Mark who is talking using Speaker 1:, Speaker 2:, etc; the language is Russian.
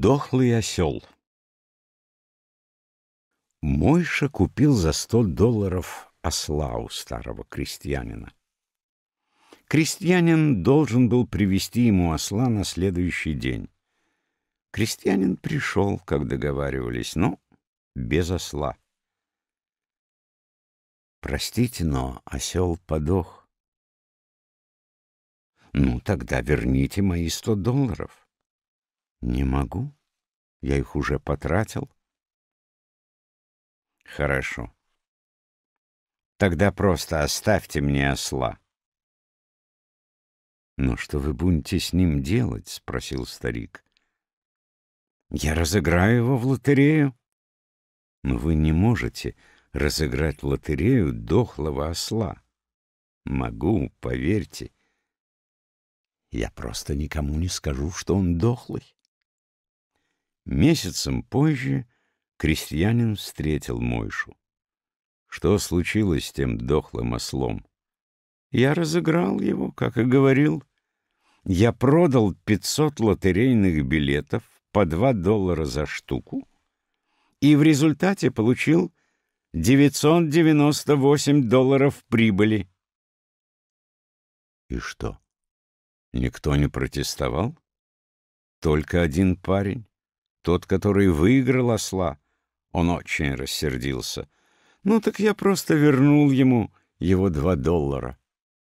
Speaker 1: Дохлый осел Мойша купил за сто долларов осла у старого крестьянина. Крестьянин должен был привести ему осла на следующий день. Крестьянин пришел, как договаривались, но без осла. «Простите, но осел подох». «Ну, тогда верните мои сто долларов». Не могу. Я их уже потратил. Хорошо. Тогда просто оставьте мне осла. «Но что вы будете с ним делать?» — спросил старик. «Я разыграю его в лотерею». «Но вы не можете разыграть лотерею дохлого осла». «Могу, поверьте». «Я просто никому не скажу, что он дохлый». Месяцем позже крестьянин встретил Мойшу. Что случилось с тем дохлым ослом? Я разыграл его, как и говорил. Я продал 500 лотерейных билетов по 2 доллара за штуку и в результате получил 998 долларов прибыли. И что? Никто не протестовал? Только один парень? Тот, который выиграл осла, он очень рассердился. Ну так я просто вернул ему его два доллара.